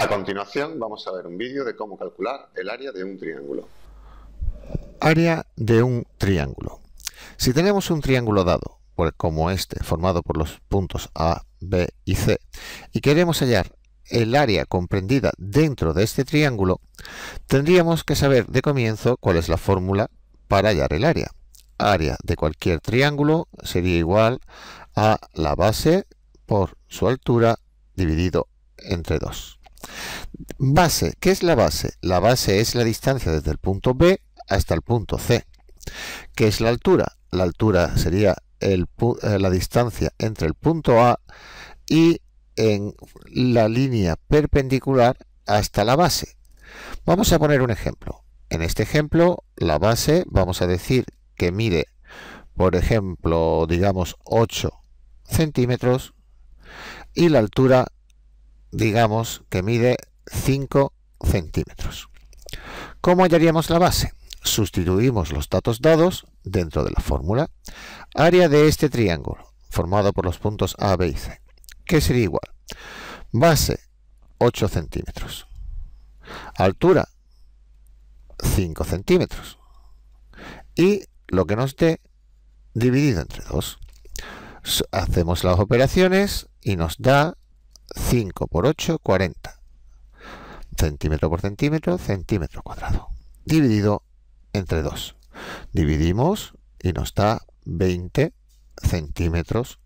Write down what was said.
A continuación vamos a ver un vídeo de cómo calcular el área de un triángulo. Área de un triángulo. Si tenemos un triángulo dado, pues, como este, formado por los puntos A, B y C, y queremos hallar el área comprendida dentro de este triángulo, tendríamos que saber de comienzo cuál es la fórmula para hallar el área. Área de cualquier triángulo sería igual a la base por su altura dividido entre 2. Base, ¿qué es la base? La base es la distancia desde el punto B hasta el punto C. ¿Qué es la altura? La altura sería eh, la distancia entre el punto A y en la línea perpendicular hasta la base. Vamos a poner un ejemplo. En este ejemplo, la base, vamos a decir que mide, por ejemplo, digamos 8 centímetros y la altura, digamos, que mide 5 centímetros. ¿Cómo hallaríamos la base? Sustituimos los datos dados dentro de la fórmula área de este triángulo, formado por los puntos A, B y C, ¿Qué sería igual. Base 8 centímetros. Altura 5 centímetros. Y lo que nos dé dividido entre 2. Hacemos las operaciones y nos da 5 por 8, 40 centímetro por centímetro, centímetro cuadrado, dividido entre 2. Dividimos y nos da 20 centímetros